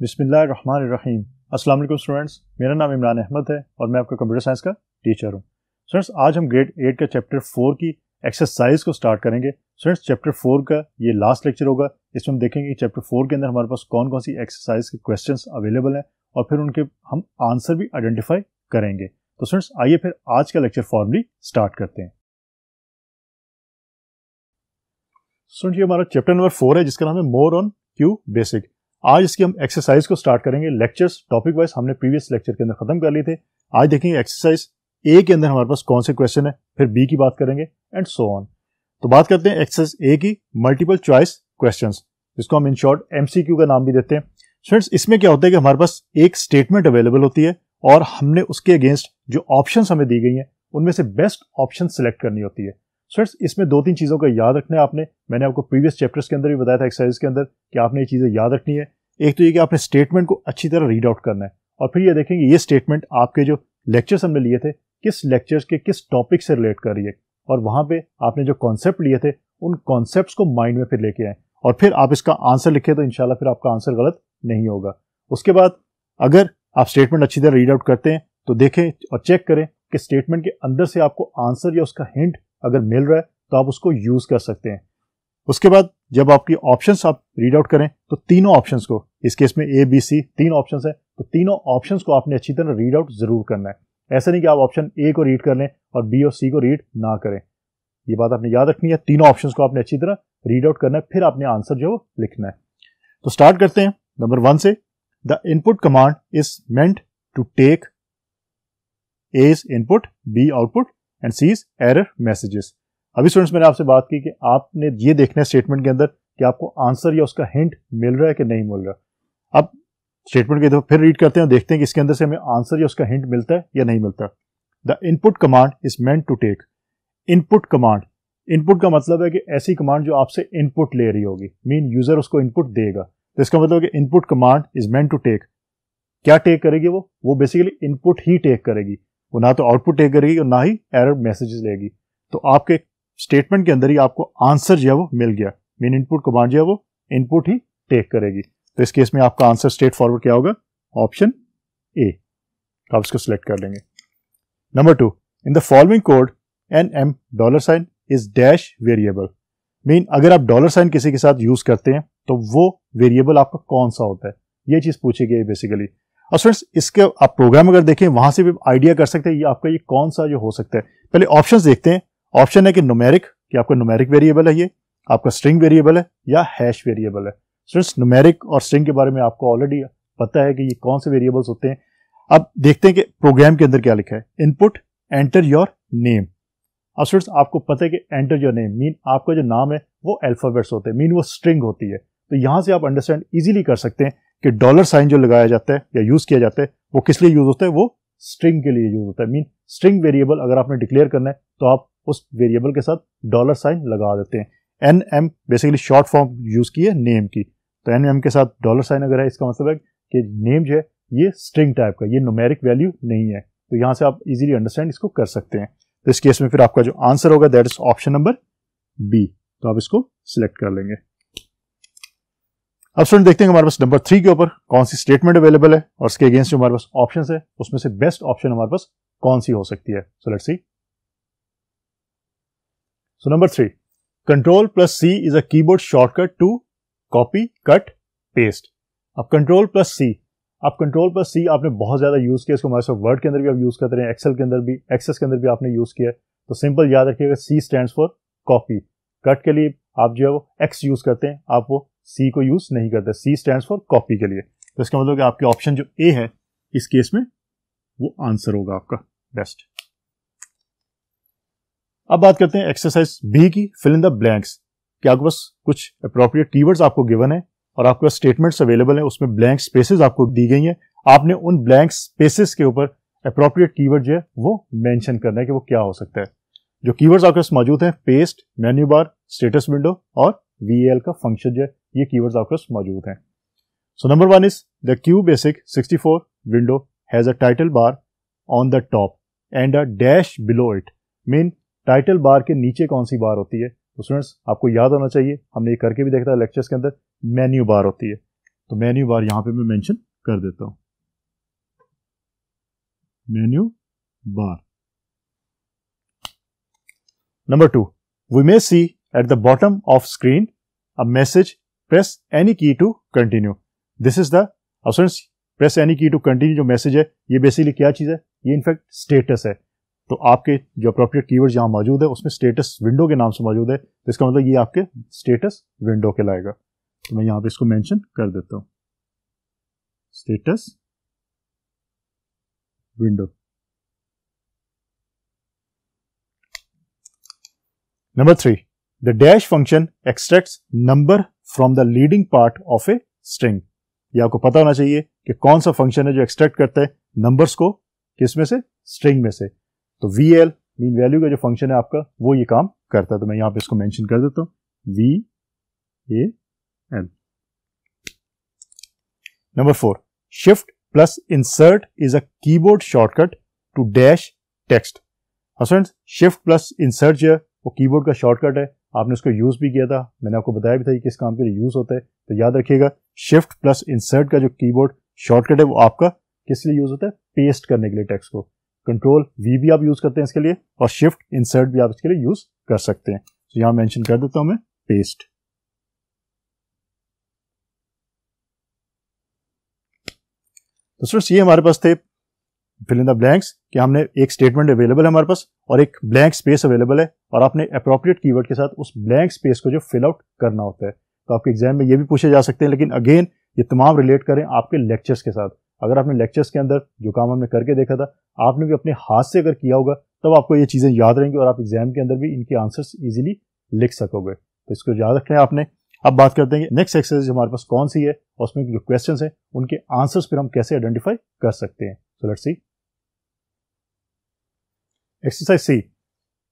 बिस्मिल्लाम अस्सलाम वालेकुम स्टूडेंट्स मेरा नाम इमरान अहमद है और मैं आपका कंप्यूटर साइंस का टीचर हूँ स्टूडेंट्स आज हम ग्रेड एट का चैप्टर फोर की एक्सरसाइज को स्टार्ट करेंगे स्टूडेंट्स चैप्टर फोर का ये लास्ट लेक्चर होगा इसमें हम देखेंगे चैप्टर फोर के अंदर हमारे पास कौन कौन सी एक्सरसाइज के क्वेश्चन अवेलेबल हैं और फिर उनके हम आंसर भी आइडेंटिफाई करेंगे तो स्टूडेंट्स आइए फिर आज का लेक्चर फॉर्मली स्टार्ट करते हैं स्टूडेंट ये हमारा चैप्टर नंबर फोर है जिसका नाम है मोर ऑन क्यू बेसिक आज इसकी हम एक्सरसाइज को स्टार्ट करेंगे लेक्चर्स टॉपिक वाइज हमने प्रीवियस लेक्चर के अंदर खत्म कर लिए थे आज देखेंगे एक्सरसाइज ए के अंदर हमारे पास कौन से क्वेश्चन है फिर बी की बात करेंगे एंड सो ऑन तो बात करते हैं एक्सरसाइज ए की मल्टीपल चॉइस क्वेश्चन जिसको हम इन शॉर्ट एमसीक्यू का नाम भी देते हैं फ्रेंड्स इसमें क्या होता है कि हमारे पास एक स्टेटमेंट अवेलेबल होती है और हमने उसके अगेंस्ट जो ऑप्शन हमें दी गई हैं उनमें से बेस्ट ऑप्शन सिलेक्ट करनी होती है फ्रेंड्स इसमें दो तीन चीज़ों का याद रखना है आपने मैंने आपको प्रीवियस चैप्टर्स के अंदर भी बताया था एक्सरसाइज के अंदर कि आपने ये चीज़ें याद रखनी है एक तो ये कि आपने स्टेटमेंट को अच्छी तरह रीड आउट करना है और फिर ये देखेंगे ये स्टेटमेंट आपके जो लेक्चर्स हमने लिए थे किस लेक्चर्स के किस टॉपिक से रिलेट कर रही है और वहाँ पर आपने जो कॉन्सेप्ट लिए थे उन कॉन्सेप्ट को माइंड में फिर लेके आए और फिर आप इसका आंसर लिखे तो इनशाला फिर आपका आंसर गलत नहीं होगा उसके बाद अगर आप स्टेटमेंट अच्छी तरह रीड आउट करते हैं तो देखें और चेक करें कि स्टेटमेंट के अंदर से आपको आंसर या उसका हिंट अगर मिल रहा है तो आप उसको यूज कर सकते हैं उसके बाद जब आपकी ऑप्शंस आप रीड आउट करें तो तीनों ऑप्शंस को इस केस में ए बी सी तीन ऑप्शंस है तो तीनों ऑप्शंस को आपने अच्छी तरह रीड आउट जरूर करना है ऐसा नहीं कि आप ऑप्शन ए को रीड कर लें और बी और सी को रीड ना करें ये बात आपने याद रखनी है तीनों ऑप्शंस को आपने अच्छी तरह रीड आउट करना है फिर आपने आंसर जो लिखना है तो स्टार्ट करते हैं नंबर वन से the input command is meant to take a is input B output and sees error messages अभी स्टूडेंट्स मैंने आपसे बात की कि आपने ये देखना है स्टेटमेंट के अंदर कि आपको आंसर या उसका हिंट मिल रहा है कि नहीं मिल रहा अब स्टेटमेंट के तो फिर रीड करते हैं और देखते हैं कि इसके अंदर से हमें आंसर या उसका हिंट मिलता है या नहीं मिलता the input command is meant to take input command input का मतलब है कि ऐसी कमांड जो आपसे इनपुट ले रही होगी मीन यूजर उसको इनपुट देगा तो इसका मतलब कि input command is meant to take क्या टेक करेगी वो वो बेसिकली इनपुट ही टेक करेगी वो ना तो आउटपुट टेक करेगी और ना ही एरर मैसेजेस लेगी तो आपके स्टेटमेंट के अंदर ही आपको आंसर जो है वो मिल गया मेन इनपुट कमांड जो है वो इनपुट ही टेक करेगी तो इस केस में आपका आंसर स्ट्रेट फॉरवर्ड क्या होगा ऑप्शन ए तो आप इसको सिलेक्ट कर लेंगे number two in the following code N M dollar sign is dash variable mean अगर आप डॉलर साइन किसी के साथ यूज करते हैं तो वो वेरिएबल आपका कौन सा होता है ये चीज पूछी गई बेसिकली और फ्रेंड्स इसके आप प्रोग्राम अगर देखें वहां से भी आइडिया कर सकते हैं ये आपका ये कौन सा जो हो सकता है पहले ऑप्शन देखते हैं ऑप्शन है कि नोमेरिक कि आपका नोमेरिक वेरिएबल है ये आपका स्ट्रिंग वेरिएबल है या हैश वेरिएबल है फ्रेंड्स नोमेरिक और स्ट्रिंग के बारे में आपको ऑलरेडी पता है कि ये कौन से वेरिएबल्स होते हैं अब देखते हैं कि प्रोग्राम के अंदर क्या लिखा है इनपुट एंटर योर नेम अब फ्रेंड्स आपको पता है कि एंटर योर नेम मीन आपका जो नाम है वो अल्फाबेट्स होते हैं मीन वो स्ट्रिंग होती है तो यहां से आप अंडरस्टैंड इजीली कर सकते हैं कि डॉलर साइन जो लगाया जाता है या यूज़ किया जाता है वो किस लिए यूज़ होता है वो स्ट्रिंग के लिए यूज़ होता है मीन स्ट्रिंग वेरिएबल अगर आपने डिक्लेयर करना है तो आप उस वेरिएबल के साथ डॉलर साइन लगा देते हैं N M basically short form use की है नेम की तो एन एम के साथ डॉलर साइन अगर है इसका मतलब है कि नेम जो है ये स्ट्रिंग टाइप का ये नोमेरिक वैल्यू नहीं है तो यहां से आप इजीली अंडरस्टैंड इसको कर सकते हैं तो इस केस में फिर आपका जो आंसर होगा that is option number B तो आप इसको सिलेक्ट कर लेंगे अब स्टूडेंट देखते हैं हमारे पास नंबर थ्री के ऊपर कौन सी स्टेटमेंट अवेलेबल है और उसके अगेंस्ट जो हमारे पास ऑप्शन है उसमें से बेस्ट ऑप्शन हमारे पास कौन सी हो सकती है so let see so number three control plus C is a keyboard shortcut to copy cut paste अब कंट्रोल प्लस सी अब कंट्रोल प्लस सी आपने बहुत ज्यादा यूज किया इसको हमारे साथ वर्ड के अंदर भी आप यूज करते हैं एक्सेल के अंदर भी एक्सेस के अंदर भी आपने यूज किया तो सिंपल याद रखिएगा C stand for copy cut के लिए आप जो है वो एक्स यूज करते हैं आप वो सी को यूज नहीं करता सी स्टैंड फॉर कॉपी के लिए तो इसका मतलब कि आपके ऑप्शन जो ए है इस केस में वो आंसर होगा आपका बेस्ट अब बात करते हैं एक्सरसाइज बी की फिल इन द ब्लैंक्स क्या आपके पास कुछ अप्रोप्रिएट कीवर्ड्स आपको गिवन है और आपके पास स्टेटमेंट्स अवेलेबल है उसमें ब्लैंक स्पेसेस आपको दी गई है आपने उन ब्लैंक स्पेसेस के ऊपर अप्रोप्रिएट कीवर्ड जो है वो मेंशन करना है कि वो क्या हो सकता है जो कीवर्ड्स आपके पास मौजूद हैं paste menu bar status window और वी का फंक्शन जो है ये कीवर्ड्स आपके पास मौजूद हैं so number one is the Q basic 64 window has a title bar on the top and a dash below it mean title bar के नीचे कौन सी बार होती है तो स्टूडेंट्स आपको याद होना चाहिए हमने ये करके भी देखा था लेक्चर्स के अंदर मेन्यू बार होती है तो मेन्यू बार यहाँ पे मैं मेंशन कर देता हूँ menu bar number two we may see at the bottom of screen a message press any key to continue this is the press any key to continue जो मैसेज है ये basically क्या चीज़ है ये इनफैक्ट स्टेटस है तो आपके जो अप्रोप्रिएट कीवर्ड यहाँ मौजूद है उसमें स्टेटस विंडो के नाम से मौजूद है तो इसका मतलब ये आपके स्टेटस विंडो के लाएगा तो मैं यहाँ पे इसको मेंशन कर देता हूँ status window number three the dash function extract number from the leading part of a string ये आपको पता होना चाहिए कि कौन सा फंक्शन है जो एक्सट्रैक्ट करता है नंबर्स को किस में से स्ट्रिंग में से तो वी एल मीन वैल्यू का जो फंक्शन है आपका वो ये काम करता है तो मैं यहां पे इसको मेंशन कर देता हूं V A L number four shift plus insert is a keyboard shortcut to dash text हसन शिफ्ट प्लस इंसर्ट जो है वो कीबोर्ड का शॉर्टकट है आपने उसको यूज़ भी किया था मैंने आपको बताया भी था कि किस काम के लिए यूज़ होता है तो याद रखिएगा शिफ्ट प्लस इंसर्ट का जो कीबोर्ड शॉर्टकट है वो आपका किस लिए यूज़ होता है पेस्ट करने के लिए टेक्स्ट को कंट्रोल वी भी आप यूज़ करते हैं इसके लिए और शिफ्ट इंसर्ट भी आप इसके लिए यूज़ कर सकते हैं तो यहाँ मैंशन कर देता हूँ मैं पेस्ट तो ये हमारे पास थे फिल इन द ब्लैंक्स कि हमने एक स्टेटमेंट अवेलेबल है हमारे पास और एक ब्लैंक स्पेस अवेलेबल है और आपने अप्रोप्रिएट कीवर्ड के साथ उस ब्लैंक स्पेस को जो फिल आउट करना होता है तो आपके एग्जाम में ये भी पूछे जा सकते हैं लेकिन अगेन ये तमाम रिलेट करें आपके लेक्चर्स के साथ अगर आपने लेक्चर्स के अंदर जो काम हमने करके देखा था आपने भी अपने हाथ से अगर किया होगा तब आपको ये चीज़ें याद रहेंगी और आप एग्जाम के अंदर भी इनके आंसर्स ईजिली लिख सकोगे तो इसको याद रख लें आपने अब बात करते हैं नेक्स्ट एक्सरसाइज हमारे पास कौन सी है और उसमें जो क्वेश्चन है उनके आंसर्स फिर हम कैसे आइडेंटिफाई कर सकते हैं so let's see exercise C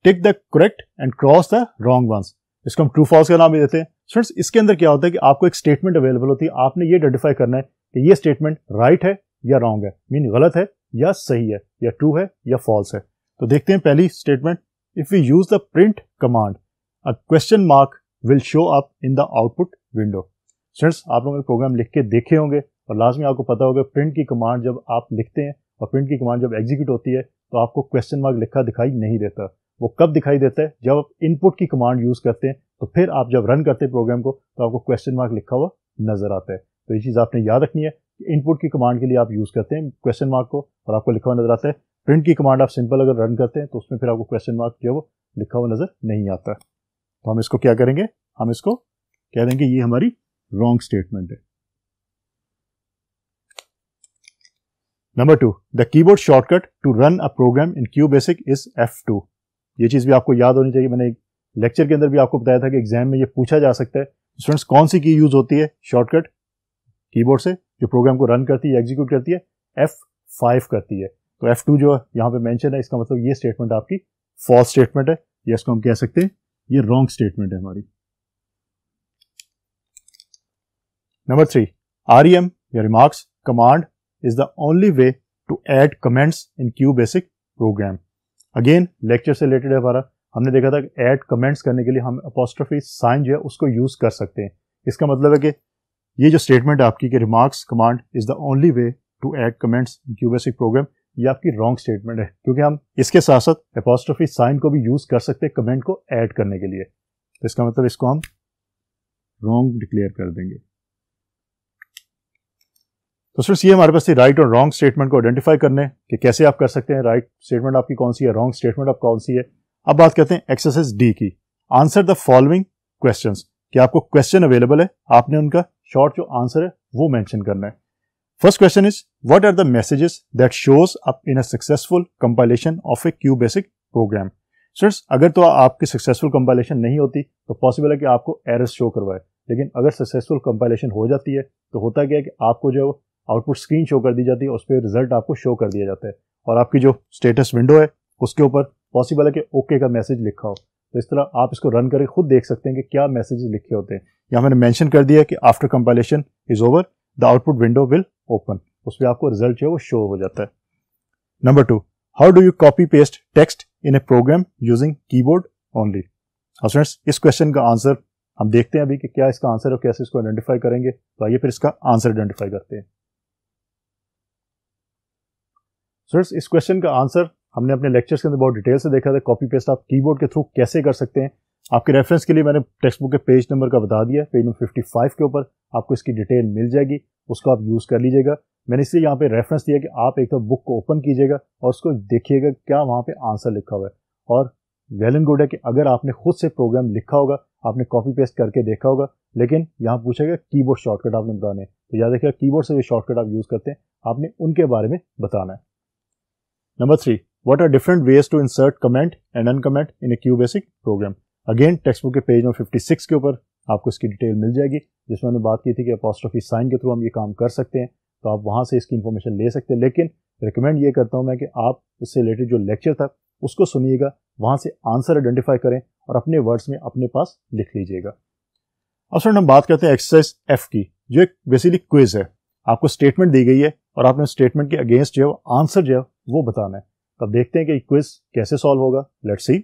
tick the correct and cross the wrong ones इसको हम ट्रू फॉल्स का नाम भी देते हैं स्टूडेंट्स इसके अंदर क्या होता है कि आपको एक स्टेटमेंट अवेलेबल होती है आपने ये आइडेंटिफाई करना है कि ये स्टेटमेंट राइट है या रॉन्ग है मीन गलत है या सही है या ट्रू है या फॉल्स है तो देखते हैं पहली statement if you use the print command a question mark will show up in the output window students आप लोगों ने प्रोग्राम लिख के देखे होंगे और लास्ट में आपको पता होगा प्रिंट की कमांड जब आप लिखते हैं और प्रिंट की कमांड जब एग्जीक्यूट होती है तो आपको क्वेश्चन मार्क लिखा दिखाई नहीं देता वो कब दिखाई देता है जब आप इनपुट की कमांड यूज़ करते हैं तो फिर आप जब रन करते हैं प्रोग्राम को तो आपको क्वेश्चन मार्क लिखा हुआ नज़र आता है तो ये चीज़ आपने याद रखनी है कि इनपुट की कमांड के लिए आप यूज़ करते हैं क्वेश्चन मार्क को और आपको लिखा हुआ नज़र आता है प्रिंट की कमांड आप सिंपल अगर रन करते हैं तो उसमें फिर आपको क्वेश्चन मार्क जो है वो लिखा हुआ नज़र नहीं आता तो हम इसको क्या करेंगे हम इसको कह देंगे ये हमारी रॉन्ग स्टेटमेंट है number two the keyboard shortcut to run a program in QBasic is F two ये चीज़ भी आपको याद होनी चाहिए मैंने एक लेक्चर के अंदर भी आपको बताया था कि एग्जाम में ये पूछा जा सकता है स्टूडेंट्स कौन सी की यूज़ होती है शॉर्टकट कीबोर्ड से जो प्रोग्राम को रन करती है एग्जीक्यूट करती है एफ फाइव करती है तो एफ टू जो यहाँ पे मेंशन है इसका मतलब ये स्टेटमेंट आपकी फॉल्स स्टेटमेंट है या इसको हम कह सकते हैं ये रॉन्ग स्टेटमेंट है हमारी number three R E M या remarks command is the only way to add comments in Q basic program. Again, lecture से रिलेटेड है हमारा हमने देखा था कि ऐड कमेंट्स करने के लिए हम apostrophe sign जो है उसको use कर सकते हैं इसका मतलब है कि ये जो स्टेटमेंट आपकी कि remarks command is the only way to add comments in QBasic program ये आपकी wrong statement है क्योंकि हम इसके साथ साथ apostrophe sign को भी use कर सकते हैं comment को add करने के लिए तो इसका मतलब इसको हम wrong declare कर देंगे तो सिर्फ ये हमारे पास थी राइट और रॉन्ग स्टेटमेंट को आइडेंटिफाई करने कि कैसे आप कर सकते हैं राइट स्टेटमेंट आपकी कौन सी है रॉन्ग स्टेटमेंट आप कौन सी है अब बात करते हैं एक्सरसाइज डी की आंसर द फॉलोइंग क्वेश्चन कि आपको क्वेश्चन अवेलेबल है आपने उनका शॉर्ट जो आंसर है वो मैंशन करना है first question is what are the messages that shows up in a successful compilation of a QBasic program sir अगर तो आपकी सक्सेसफुल कंपाइलेशन नहीं होती तो पॉसिबल है कि आपको एरर्स शो करवाए लेकिन अगर सक्सेसफुल कंपाइलेशन हो जाती है तो होता क्या है कि आपको जो आउटपुट स्क्रीन शो कर दी जाती है उस पर रिजल्ट आपको शो कर दिया जाता है और आपकी जो स्टेटस विंडो है उसके ऊपर पॉसिबल है कि ओके का मैसेज लिखा हो तो इस तरह आप इसको रन करके खुद देख सकते हैं कि क्या मैसेजेस लिखे होते हैं यहाँ मैंने मैंशन कर दिया कि after compilation is over the output window will open उस पर आपको रिजल्ट जो है वो शो हो जाता है number two how do you copy paste text in a program using keyboard only और फ्रेंड्स इस क्वेश्चन का आंसर हम देखते हैं अभी कि क्या इसका आंसर और कैसे इसको आइडेंटिफाई करेंगे तो आइए फिर इसका आंसर आइडेंटिफाई करते हैं सर इस क्वेश्चन का आंसर हमने अपने लेक्चर्स के अंदर बहुत डिटेल से देखा था कॉपी पेस्ट आप कीबोर्ड के थ्रू कैसे कर सकते हैं आपके रेफरेंस के लिए मैंने टेक्स्ट बुक के पेज नंबर का बता दिया पेज नंबर 55 के ऊपर आपको इसकी डिटेल मिल जाएगी उसको आप यूज़ कर लीजिएगा मैंने इसलिए यहाँ पे रेफरेंस दिया कि आप एक तो बुक को ओपन कीजिएगा और उसको देखिएगा क्या वहाँ पे आंसर लिखा हुआ है और वेल एंड गुड है कि अगर आपने खुद से प्रोग्राम लिखा होगा आपने कॉपी पेस्ट करके देखा होगा लेकिन यहाँ पूछेगा कीबोर्ड शॉर्टकट आपने बताने तो याद रखिएगा कीबोर्ड से जो शॉर्टकट आप यूज़ करते हैं आपने उनके बारे में बताना है Number three, what are different ways to insert comment and uncomment in a QBasic program again text book के पेज नंबर 56 के ऊपर आपको इसकी डिटेल मिल जाएगी जिसमें हमने बात की थी कि अपोस्ट्रॉफी साइन के थ्रू हम ये काम कर सकते हैं तो आप वहाँ से इसकी इन्फॉर्मेशन ले सकते हैं लेकिन रिकमेंड ये करता हूँ मैं कि आप इससे रिलेटेड जो लेक्चर था उसको सुनिएगा वहाँ से आंसर आइडेंटिफाई करें और अपने वर्ड्स में अपने पास लिख लीजिएगा अब सर हम बात करते हैं एक्सरसाइज एफ की जो एक बेसिकली क्विज है आपको स्टेटमेंट दी गई है और आपने स्टेटमेंट के अगेंस्ट जो है आंसर जो है वो बताना है तब देखते हैं कि क्विज कैसे सॉल्व होगा let see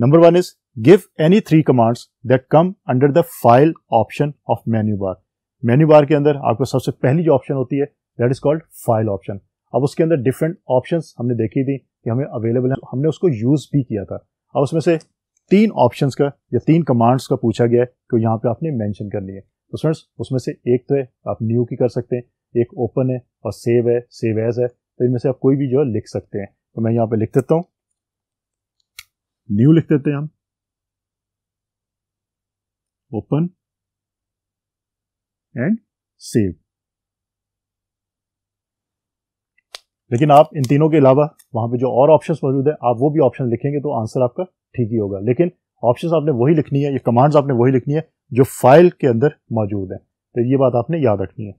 number one is give any three commands that come under the file option of menu bar menu bar के अंदर आपको सबसे पहली जो ऑप्शन होती है that is called file option अब उसके अंदर डिफरेंट ऑप्शन हमने देखी थी कि हमें अवेलेबल है हमने उसको यूज भी किया था अब उसमें से तीन ऑप्शन का या तीन कमांड्स का पूछा गया है कि तो यहाँ पे आपने मैंशन करनी है तो फ्रेंड्स उसमें से एक तो है आप न्यू की कर सकते हैं एक ओपन है और सेव है सेव एज है तो इनमें से आप कोई भी जो है लिख सकते हैं तो मैं यहां पे लिख देता हूं न्यू लिख देते हैं हम ओपन एंड सेव लेकिन आप इन तीनों के अलावा वहां पे जो और ऑप्शंस मौजूद है आप वो भी ऑप्शन लिखेंगे तो आंसर आपका ठीक ही होगा लेकिन ऑप्शंस आपने वही लिखनी है ये कमांड्स आपने वही लिखनी है जो फाइल के अंदर मौजूद है तो ये बात आपने याद रखनी है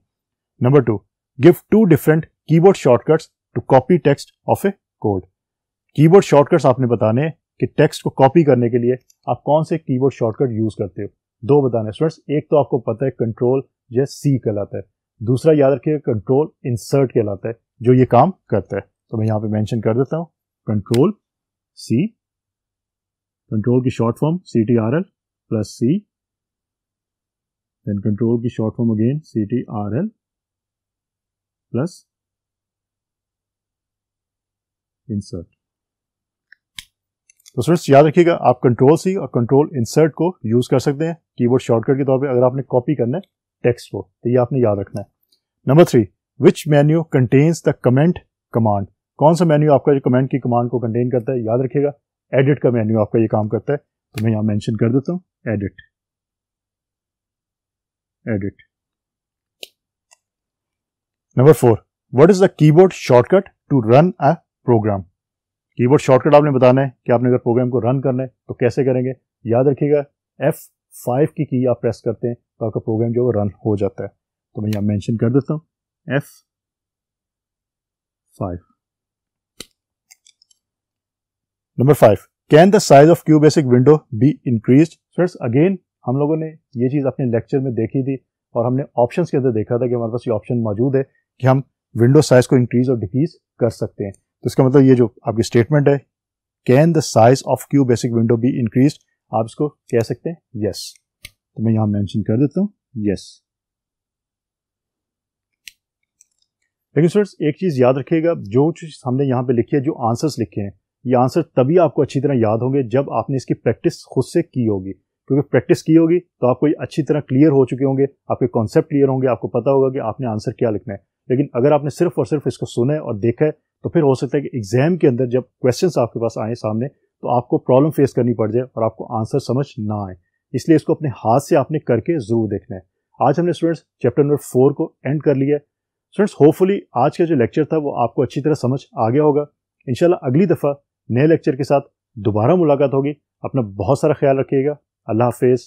number two give two different keyboard shortcuts to copy text of a code. Keyboard shortcuts आपने बताने हैं कि टेक्स्ट को कॉपी करने के लिए आप कौन से कीबोर्ड शॉर्टकट यूज करते हो दो बताने स्टूडेंट्स एक तो आपको पता है कंट्रोल या सी कहलाता है दूसरा याद रखिएगा कंट्रोल इंसर्ट कहलाता है जो ये काम करता है तो मैं यहाँ पे मेंशन कर देता हूँ कंट्रोल सी कंट्रोल की short form C T R L plus C then control की short form again C T R L plus insert तो फ्रेंड्स याद रखिएगा आप कंट्रोल सी और कंट्रोल इंसर्ट को यूज कर सकते हैं कीबोर्ड शॉर्टकट के तौर पे अगर आपने कॉपी करना है टेक्स्ट को तो ये आपने याद रखना है number three which menu contains the comment command कौन सा मेन्यू आपका जो कमेंट की कमांड को कंटेन करता है याद रखिएगा एडिट का मेन्यू आपका ये काम करता है तो मैं यहां मैंशन कर देता हूं edit edit number four what is the keyboard shortcut to run a program keyboard shortcut आपने बताना है कि आपने अगर प्रोग्राम को रन करना है तो कैसे करेंगे याद रखिएगा एफ फाइव की की आप प्रेस करते हैं तो आपका प्रोग्राम जो है रन हो जाता है तो मैं यहां मेंशन कर देता हूं F five number five can the size of QBasic window be increase friends again हम लोगों ने ये चीज़ अपने लेक्चर में देखी थी और हमने ऑप्शंस के अंदर देखा था कि हमारे पास ये ऑप्शन मौजूद है कि हम विंडो साइज को इंक्रीज और डिक्रीज कर सकते हैं तो इसका मतलब ये जो आपकी स्टेटमेंट है can the size of QBasic window be increase आप इसको कह सकते हैं यस yes. तो मैं यहां मैंशन कर देता हूं यस yes. लेकिन सर एक चीज़ याद रखिएगा जो चीज़ हमने यहां पे लिखी है जो आंसर्स लिखे हैं ये आंसर तभी आपको अच्छी तरह याद होंगे जब आपने इसकी प्रैक्टिस खुद से की होगी क्योंकि प्रैक्टिस की होगी तो आपको ये अच्छी तरह क्लियर हो चुके होंगे आपके कॉन्सेप्ट क्लियर होंगे आपको पता होगा कि आपने आंसर क्या लिखना है लेकिन अगर आपने सिर्फ और सिर्फ इसको सुना है और देखा है तो फिर हो सकता है कि एग्जाम के अंदर जब क्वेश्चन आपके पास आए सामने तो आपको प्रॉब्लम फेस करनी पड़ जाए और आपको आंसर समझ ना आए इसलिए इसको अपने हाथ से आपने करके ज़रूर देखना है आज हमने स्टूडेंट्स चैप्टर नंबर फोर को एंड कर लिया स्टूडेंट्स होपफुली आज का जो लेक्चर था वो आपको अच्छी तरह समझ आ गया होगा इनशाला अगली दफ़ा नए लेक्चर के साथ दोबारा मुलाकात होगी अपना बहुत सारा ख्याल रखिएगा अल्लाह हाफिज़